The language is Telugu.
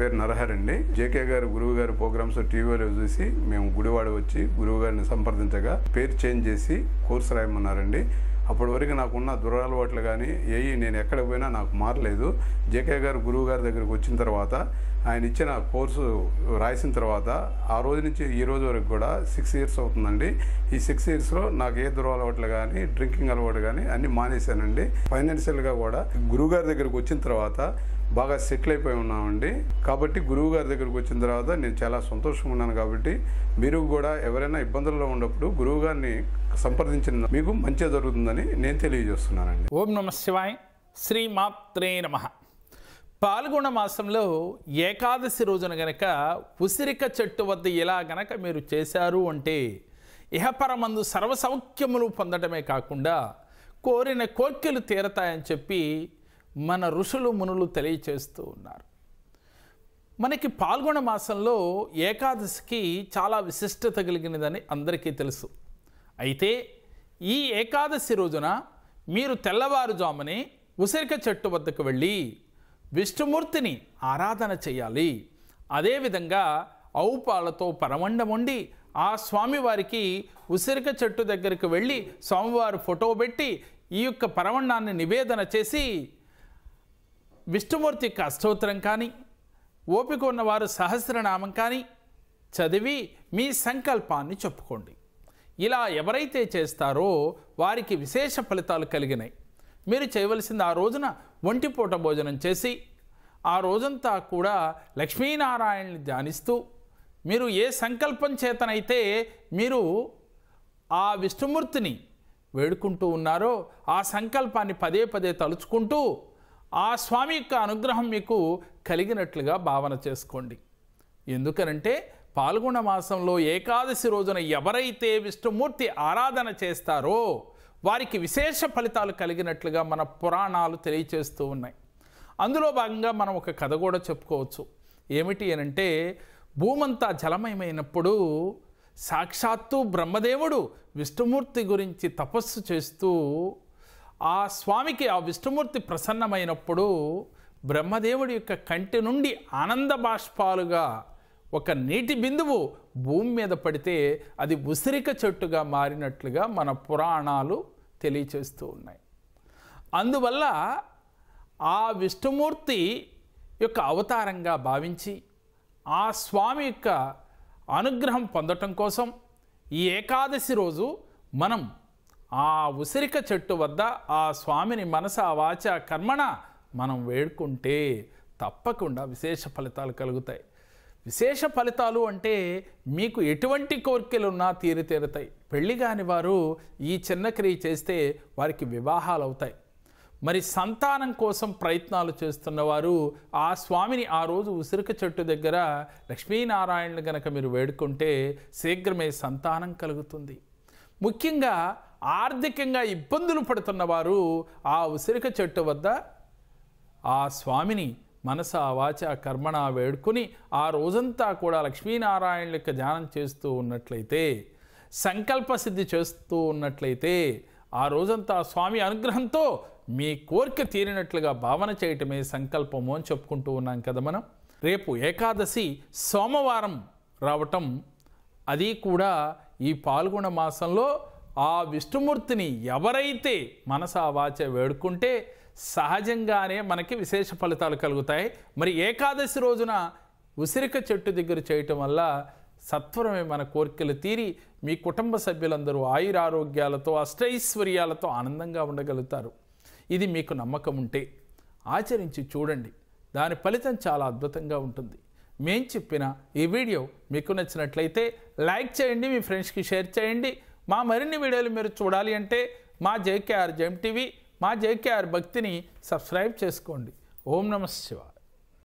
పేరు నరహర్ అండి జేకే గారు గురువు గారు ప్రోగ్రామ్స్ టీవీలో చూసి మేము గుడివాడ వచ్చి గురువు గారిని సంప్రదించగా పేరు చేంజ్ చేసి కోర్సు రాయమన్నారండి అప్పటి వరకు నాకున్న అలవాట్లు కానీ ఏవి నేను ఎక్కడ పోయినా నాకు మారలేదు జేకే గారు గురువు గారి దగ్గరికి వచ్చిన తర్వాత ఆయన ఇచ్చిన కోర్సు రాసిన తర్వాత ఆ రోజు నుంచి ఈ రోజు వరకు కూడా సిక్స్ ఇయర్స్ అవుతుందండి ఈ సిక్స్ ఇయర్స్లో నాకు ఏ దురలవాట్లు కానీ డ్రింకింగ్ అలవాటు కానీ అన్నీ మానేశానండి ఫైనాన్షియల్గా కూడా గురువుగారి దగ్గరికి వచ్చిన తర్వాత బాగా సెటిల్ అయిపోయి ఉన్నామండి కాబట్టి గురువు గారి దగ్గరకు వచ్చిన తర్వాత నేను చాలా సంతోషంగా ఉన్నాను కాబట్టి మీరు కూడా ఎవరైనా ఇబ్బందుల్లో ఉన్నప్పుడు గురువు గారిని సంప్రదించిన మీకు మంచి జరుగుతుందని నేను తెలియజేస్తున్నానండి ఓం నమ శివాయ్ శ్రీ మాత్రే నమ పాల్గొన మాసంలో ఏకాదశి రోజున గనక ఉసిరిక చెట్టు వద్ద ఇలా గనక మీరు చేశారు అంటే ఇహపరమందు సర్వసౌఖ్యములు పొందడమే కాకుండా కోరిన కోర్కెలు తీరతాయని చెప్పి మన ఋషులు మునులు తెలియచేస్తూ ఉన్నారు మనకి పాల్గొన మాసంలో ఏకాదశికి చాలా విశిష్టత కలిగినదని అందరికీ తెలుసు అయితే ఈ ఏకాదశి రోజున మీరు తెల్లవారుజాముని ఉసిరిక చెట్టు వద్దకు వెళ్ళి విష్ణుమూర్తిని ఆరాధన చేయాలి అదేవిధంగా ఔపాలతో పాలతో పరమండం వండి ఆ స్వామివారికి ఉసిరిక చెట్టు దగ్గరికి వెళ్ళి స్వామివారు ఫోటో పెట్టి ఈ యొక్క పరమండాన్ని నివేదన చేసి విష్ణుమూర్తి యొక్క అష్టోత్తరం కానీ ఓపిక ఉన్నవారు సహస్రనామం కానీ చదివి మీ సంకల్పాన్ని చెప్పుకోండి ఇలా ఎవరైతే చేస్తారో వారికి విశేష ఫలితాలు కలిగినాయి మీరు చేయవలసింది ఆ రోజున ఒంటిపూట భోజనం చేసి ఆ రోజంతా కూడా లక్ష్మీనారాయణని ధ్యానిస్తూ మీరు ఏ సంకల్పం చేతనైతే మీరు ఆ విష్ణుమూర్తిని వేడుకుంటూ ఉన్నారో ఆ సంకల్పాన్ని పదే పదే తలుచుకుంటూ ఆ స్వామి యొక్క అనుగ్రహం మీకు కలిగినట్లుగా భావన చేసుకోండి ఎందుకనంటే పాల్గొన మాసంలో ఏకాదశి రోజున ఎవరైతే విష్ణుమూర్తి ఆరాధన చేస్తారో వారికి విశేష ఫలితాలు కలిగినట్లుగా మన పురాణాలు తెలియచేస్తూ ఉన్నాయి అందులో భాగంగా మనం ఒక కథ కూడా చెప్పుకోవచ్చు ఏమిటి అనంటే భూమంతా జలమయమైనప్పుడు సాక్షాత్తు బ్రహ్మదేవుడు విష్ణుమూర్తి గురించి తపస్సు చేస్తూ ఆ స్వామికి ఆ విష్ణుమూర్తి ప్రసన్నమైనప్పుడు బ్రహ్మదేవుడి యొక్క కంటి నుండి ఆనంద బాష్పాలుగా ఒక నీటి బిందువు భూమి మీద పడితే అది ఉసిరిక చెట్టుగా మారినట్లుగా మన పురాణాలు తెలియచేస్తూ ఉన్నాయి అందువల్ల ఆ విష్ణుమూర్తి యొక్క అవతారంగా భావించి ఆ స్వామి యొక్క అనుగ్రహం పొందటం కోసం ఈ ఏకాదశి రోజు మనం ఆ ఉసిరిక చెట్టు వద్ద ఆ స్వామిని మనస వాచ కర్మణ మనం వేడుకుంటే తప్పకుండా విశేష ఫలితాలు కలుగుతాయి విశేష ఫలితాలు అంటే మీకు ఎటువంటి కోరికలున్నా తీరి తీరుతాయి పెళ్లి కాని వారు ఈ చిన్న క్రియ చేస్తే వారికి వివాహాలు అవుతాయి మరి సంతానం కోసం ప్రయత్నాలు చేస్తున్నవారు ఆ స్వామిని ఆ రోజు ఉసిరిక చెట్టు దగ్గర లక్ష్మీనారాయణ కనుక మీరు వేడుకుంటే శీఘ్రమే సంతానం కలుగుతుంది ముఖ్యంగా ఆర్థికంగా ఇబ్బందులు పడుతున్నవారు ఆ ఉసిరిక చెట్టు వద్ద ఆ స్వామిని మనస వాచ కర్మణ వేడుకొని ఆ రోజంతా కూడా లక్ష్మీనారాయణ యొక్క ధ్యానం చేస్తూ ఉన్నట్లయితే సంకల్పసిద్ధి చేస్తూ ఉన్నట్లయితే ఆ రోజంతా స్వామి అనుగ్రహంతో మీ కోరిక తీరినట్లుగా భావన చేయటమే సంకల్పము అని చెప్పుకుంటూ ఉన్నాం కదా మనం రేపు ఏకాదశి సోమవారం రావటం అది కూడా ఈ పాల్గొన మాసంలో ఆ విష్ణుమూర్తిని ఎవరైతే మనసా వాచ వేడుకుంటే సహజంగానే మనకి విశేష ఫలితాలు కలుగుతాయి మరి ఏకాదశి రోజున ఉసిరిక చెట్టు దగ్గర చేయటం వల్ల సత్వరమే మన కోరికలు తీరి మీ కుటుంబ సభ్యులందరూ ఆయురారోగ్యాలతో అష్టైశ్వర్యాలతో ఆనందంగా ఉండగలుగుతారు ఇది మీకు నమ్మకం ఉంటే ఆచరించి చూడండి దాని ఫలితం చాలా అద్భుతంగా ఉంటుంది మేం చెప్పిన ఈ వీడియో మీకు నచ్చినట్లయితే లైక్ చేయండి మీ ఫ్రెండ్స్కి షేర్ చేయండి మా మరిన్ని వీడియోలు మీరు చూడాలి అంటే మా జేకేఆర్ జెమ్ టీవీ మా జేకేఆర్ భక్తిని సబ్స్క్రైబ్ చేసుకోండి ఓం నమ శివ